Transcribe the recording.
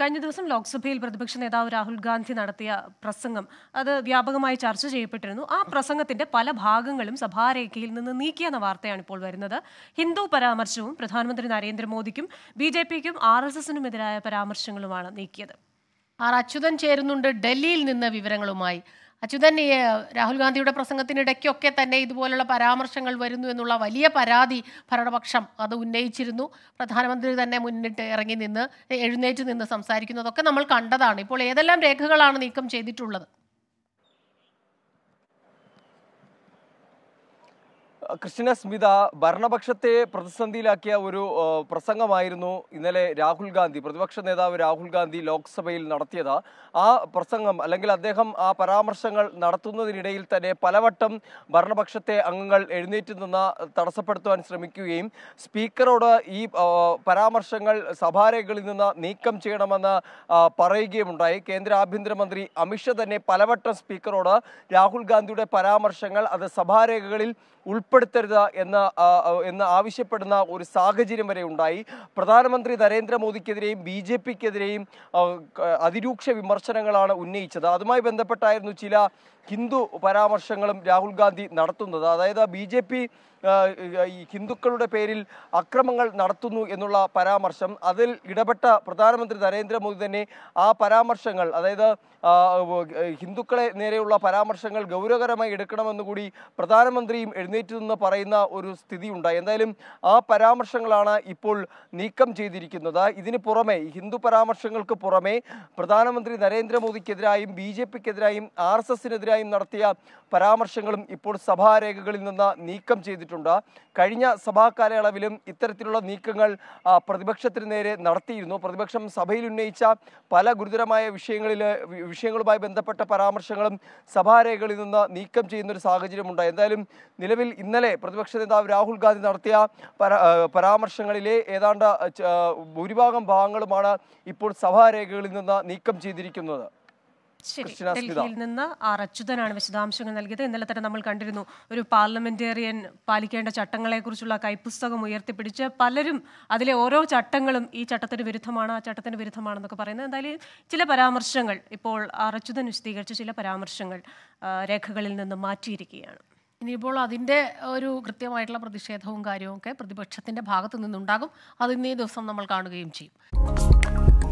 കഴിഞ്ഞ ദിവസം ലോക്സഭയിൽ പ്രതിപക്ഷ നേതാവ് രാഹുൽ ഗാന്ധി നടത്തിയ പ്രസംഗം അത് വ്യാപകമായി ചർച്ച ചെയ്യപ്പെട്ടിരുന്നു ആ പ്രസംഗത്തിന്റെ പല ഭാഗങ്ങളും സഭാരേഖയിൽ നിന്ന് നീക്കിയെന്ന വാർത്തയാണ് ഇപ്പോൾ വരുന്നത് ഹിന്ദു പരാമർശവും പ്രധാനമന്ത്രി നരേന്ദ്രമോദിക്കും ബി ജെ പിക്കും ആർ എസ് എതിരായ പരാമർശങ്ങളുമാണ് നീക്കിയത് ആർ അച്യുതൻ ചേരുന്നുണ്ട് ഡൽഹിയിൽ നിന്ന് വിവരങ്ങളുമായി അച്യുതൻ ഈ രാഹുൽ ഗാന്ധിയുടെ പ്രസംഗത്തിനിടയ്ക്കൊക്കെ തന്നെ ഇതുപോലുള്ള പരാമർശങ്ങൾ വരുന്നു എന്നുള്ള വലിയ പരാതി ഭരണപക്ഷം അത് ഉന്നയിച്ചിരുന്നു പ്രധാനമന്ത്രി തന്നെ മുന്നിട്ട് ഇറങ്ങി നിന്ന് എഴുന്നേറ്റ് നിന്ന് സംസാരിക്കുന്നതൊക്കെ നമ്മൾ കണ്ടതാണ് ഇപ്പോൾ ഏതെല്ലാം രേഖകളാണ് നീക്കം ചെയ്തിട്ടുള്ളത് കൃഷ്ണ സ്മിത ഭരണപക്ഷത്തെ പ്രതിസന്ധിയിലാക്കിയ ഒരു പ്രസംഗമായിരുന്നു ഇന്നലെ രാഹുൽ ഗാന്ധി പ്രതിപക്ഷ നേതാവ് രാഹുൽ ഗാന്ധി ലോക്സഭയിൽ നടത്തിയത് ആ പ്രസംഗം അല്ലെങ്കിൽ അദ്ദേഹം ആ പരാമർശങ്ങൾ നടത്തുന്നതിനിടയിൽ തന്നെ പലവട്ടം ഭരണപക്ഷത്തെ അംഗങ്ങൾ എഴുന്നേറ്റ് നിന്ന് തടസ്സപ്പെടുത്തുവാൻ ശ്രമിക്കുകയും സ്പീക്കറോട് ഈ പരാമർശങ്ങൾ സഭാരേഖകളിൽ നിന്ന് നീക്കം ചെയ്യണമെന്ന് പറയുകയുമുണ്ടായി കേന്ദ്ര ആഭ്യന്തരമന്ത്രി അമിത്ഷാ തന്നെ പലവട്ടം സ്പീക്കറോട് രാഹുൽ ഗാന്ധിയുടെ പരാമർശങ്ങൾ അത് സഭാരേഖകളിൽ ഉൾപ്പെടുത്തി ഉൾപ്പെടുത്തരുത് എന്ന എന്ന് ആവശ്യപ്പെടുന്ന ഒരു സാഹചര്യം വരെ ഉണ്ടായി പ്രധാനമന്ത്രി നരേന്ദ്രമോദിക്കെതിരെയും ബി ജെ പിക്കെതിരെയും അതിരൂക്ഷ വിമർശനങ്ങളാണ് ഉന്നയിച്ചത് അതുമായി ബന്ധപ്പെട്ടായിരുന്നു ചില ഹിന്ദു പരാമർശങ്ങളും രാഹുൽ ഗാന്ധി നടത്തുന്നത് അതായത് ബി ജെ പി ഈ ഹിന്ദുക്കളുടെ പേരിൽ അക്രമങ്ങൾ നടത്തുന്നു എന്നുള്ള പരാമർശം അതിൽ ഇടപെട്ട പ്രധാനമന്ത്രി നരേന്ദ്രമോദി തന്നെ ആ പരാമർശങ്ങൾ അതായത് ഹിന്ദുക്കളെ നേരെയുള്ള പരാമർശങ്ങൾ ഗൗരവകരമായി എടുക്കണമെന്ന് കൂടി പ്രധാനമന്ത്രിയും എഴുന്നേറ്റ് നിന്ന് പറയുന്ന ഒരു സ്ഥിതിയുണ്ടായി എന്തായാലും ആ പരാമർശങ്ങളാണ് ഇപ്പോൾ നീക്കം ചെയ്തിരിക്കുന്നത് ഇതിന് പുറമെ ഹിന്ദു പരാമർശങ്ങൾക്ക് പുറമെ പ്രധാനമന്ത്രി നരേന്ദ്രമോദിക്കെതിരായും ബി ജെ പിക്കെതിരായും ആർ എസ് എസിനെതിരായും നടത്തിയ പരാമർശങ്ങളും ഇപ്പോൾ സഭാരേഖകളിൽ നിന്ന് നീക്കം ചെയ്തിട്ടുണ്ട് നടത്തിയിട്ടുണ്ട് കഴിഞ്ഞ സഭാ കാലയളവിലും ഇത്തരത്തിലുള്ള നീക്കങ്ങൾ പ്രതിപക്ഷത്തിന് നേരെ നടത്തിയിരുന്നു പ്രതിപക്ഷം സഭയിൽ ഉന്നയിച്ച പല ഗുരുതരമായ വിഷയങ്ങളിൽ വിഷയങ്ങളുമായി ബന്ധപ്പെട്ട പരാമർശങ്ങളും സഭാരേഖകളിൽ നിന്ന് നീക്കം ചെയ്യുന്ന ഒരു ഉണ്ട് എന്തായാലും നിലവിൽ ഇന്നലെ പ്രതിപക്ഷ നേതാവ് രാഹുൽ ഗാന്ധി നടത്തിയ പരാമർശങ്ങളിലെ ഏതാണ്ട് ഭൂരിഭാഗം ഭാഗങ്ങളുമാണ് ഇപ്പോൾ സഭാരേഖകളിൽ നിന്ന് നീക്കം ചെയ്തിരിക്കുന്നത് ശരി ഡൽഹിയിൽ നിന്ന് ആർ അച്യുതനാണ് വിശദാംശങ്ങൾ നൽകിയത് ഇന്നലെ തന്നെ നമ്മൾ കണ്ടിരുന്നു ഒരു പാർലമെന്റേറിയൻ പാലിക്കേണ്ട ചട്ടങ്ങളെക്കുറിച്ചുള്ള കൈപ്പുസ്തകം ഉയർത്തിപ്പിടിച്ച് പലരും അതിലെ ഓരോ ചട്ടങ്ങളും ഈ ചട്ടത്തിന് വിരുദ്ധമാണ് ആ ചട്ടത്തിന് വിരുദ്ധമാണെന്നൊക്കെ പറയുന്നത് എന്തായാലും ചില പരാമർശങ്ങൾ ഇപ്പോൾ ആർ അച്യുതൻ വിശദീകരിച്ച ചില പരാമർശങ്ങൾ രേഖകളിൽ നിന്ന് മാറ്റിയിരിക്കുകയാണ് ഇനിയിപ്പോൾ അതിൻ്റെ ഒരു കൃത്യമായിട്ടുള്ള പ്രതിഷേധവും കാര്യവും ഒക്കെ പ്രതിപക്ഷത്തിന്റെ ഭാഗത്ത് നിന്നുണ്ടാകും അത് ഇന്നേ ദിവസം നമ്മൾ കാണുകയും ചെയ്യും